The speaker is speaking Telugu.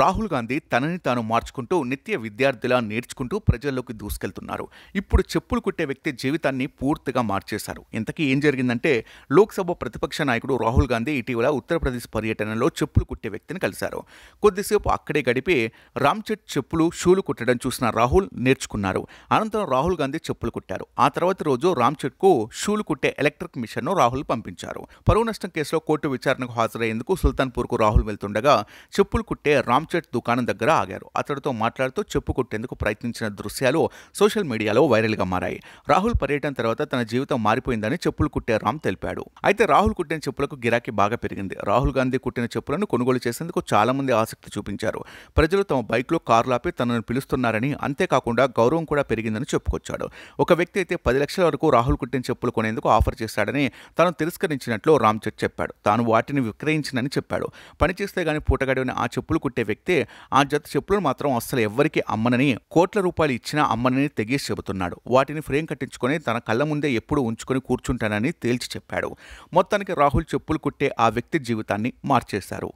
రాహుల్ గాంధీ తనని తాను మార్చుకుంటూ నిత్య విద్యార్థిలా నేర్చుకుంటూ ప్రజల్లోకి దూసుకెళ్తున్నారు ఇప్పుడు చెప్పులు కుట్టే వ్యక్తి జీవితాన్ని పూర్తిగా మార్చేశారు ఇంతకీ ఏం జరిగిందంటే లోక్సభ ప్రతిపక్ష నాయకుడు రాహుల్ గాంధీ ఇటీవల ఉత్తరప్రదేశ్ పర్యటనలో చెప్పులు కుట్టే వ్యక్తిని కలిశారు కొద్దిసేపు అక్కడే గడిపి రామ్చెట్ చెప్పులు షూలు కుట్టడం చూసిన రాహుల్ నేర్చుకున్నారు అనంతరం రాహుల్ గాంధీ చెప్పులు కుట్టారు ఆ తర్వాత రోజు రామ్చెట్కు షూలు కుట్టే ఎలక్ట్రిక్ మిషన్ను రాహుల్ పంపించారు పరువు నష్టం కేసులో కోర్టు విచారణకు హాజరయ్యేందుకు సుల్తాన్పూర్కు రాహుల్ వెళ్తుండగా చెప్పులు కుట్టే రామ్చెట్ దుకాణం దగ్గర ఆగారు అతడితో మాట్లాడుతూ చెప్పు ప్రయత్నించిన దృశ్యాలు సోషల్ మీడియాలో వైరల్గా మారాయి రాహుల్ పర్యటన తర్వాత తన జీవితం మారిపోయిందని చెప్పులు కుట్టే రామ్ తెలిపాడు అయితే రాహుల్ కుట్టిన చెప్పులకు గిరాకీ బాగా పెరిగింది రాహుల్ గాంధీ కుట్టిన చెప్పులను కొనుగోలు చేసేందుకు చాలా మంది ఆసక్తి చూపించారు ప్రజలు తమ బైక్ కార్లు ఆపి తనను పిలుస్తున్నారని అంతేకాకుండా గౌరవం కూడా పెరిగిందని చెప్పుకొచ్చాడు ఒక వ్యక్తి అయితే పది లక్షల వరకు రాహుల్ కుట్టిన చెప్పులు కొనేందుకు ఆఫర్ చేశాడని తాను తిరస్కరించినట్లు రామ్చెట్ చెప్పాడు తాను వాటిని విక్రయించినని చెప్పాడు పనిచేస్తే గానీ పూటగాడిని ఆ చెప్పులు కుట్టే పెట్టే వ్యక్తి ఆ జత చెప్పులను మాత్రం అస్సలు ఎవ్వరికీ అమ్మనని కోట్ల రూపాయలు ఇచ్చినా అమ్మనని తెగేసి చెబుతున్నాడు వాటిని ఫ్రేమ్ కట్టించుకొని తన కళ్ళ ముందే ఎప్పుడు ఉంచుకొని కూర్చుంటానని తేల్చి చెప్పాడు మొత్తానికి రాహుల్ చెప్పులు కుట్టే ఆ వ్యక్తి జీవితాన్ని మార్చేశారు